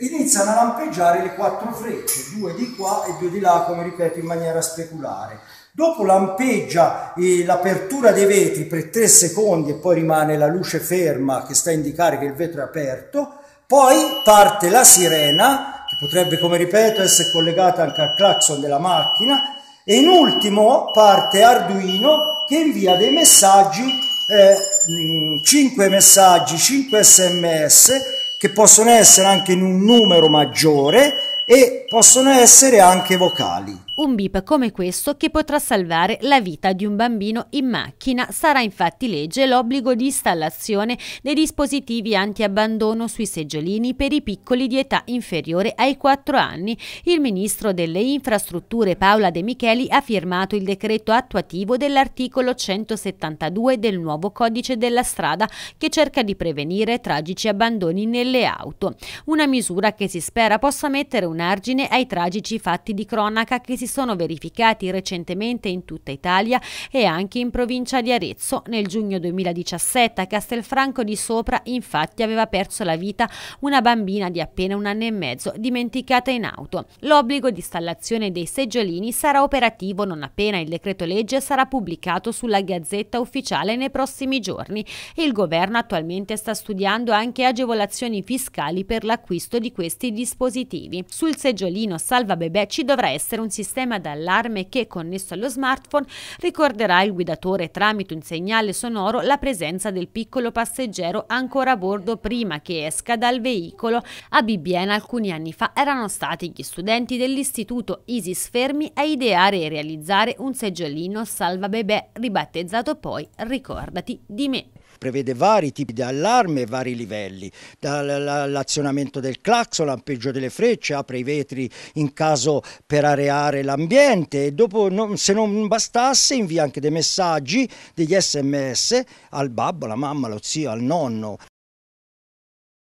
iniziano a lampeggiare le quattro frecce, due di qua e due di là, come ripeto, in maniera speculare. Dopo lampeggia eh, l'apertura dei vetri per tre secondi e poi rimane la luce ferma che sta a indicare che il vetro è aperto, poi parte la sirena, che potrebbe, come ripeto, essere collegata anche al clacson della macchina, e in ultimo parte Arduino che invia dei messaggi, eh, 5 messaggi, 5 sms che possono essere anche in un numero maggiore e possono essere anche vocali. Un bip come questo che potrà salvare la vita di un bambino in macchina. Sarà infatti legge l'obbligo di installazione dei dispositivi anti-abbandono sui seggiolini per i piccoli di età inferiore ai 4 anni. Il ministro delle infrastrutture Paola De Micheli ha firmato il decreto attuativo dell'articolo 172 del nuovo codice della strada che cerca di prevenire tragici abbandoni nelle auto. Una misura che si spera possa mettere un argine ai tragici fatti di cronaca che si si sono verificati recentemente in tutta Italia e anche in provincia di Arezzo. Nel giugno 2017 a Castelfranco di Sopra infatti aveva perso la vita una bambina di appena un anno e mezzo dimenticata in auto. L'obbligo di installazione dei seggiolini sarà operativo non appena il decreto legge sarà pubblicato sulla Gazzetta Ufficiale nei prossimi giorni. Il governo attualmente sta studiando anche agevolazioni fiscali per l'acquisto di questi dispositivi. Sul seggiolino salva bebè ci dovrà essere un sistema sistema d'allarme che, connesso allo smartphone, ricorderà il guidatore tramite un segnale sonoro la presenza del piccolo passeggero ancora a bordo prima che esca dal veicolo. A Bibbiena alcuni anni fa erano stati gli studenti dell'istituto Isis Fermi a ideare e realizzare un seggiolino salva bebè ribattezzato poi Ricordati di me prevede vari tipi di allarme e vari livelli, dall'azionamento del clacson, lampeggio delle frecce, apre i vetri in caso per areare l'ambiente e dopo se non bastasse invia anche dei messaggi, degli sms al babbo, alla mamma, allo zio, al nonno.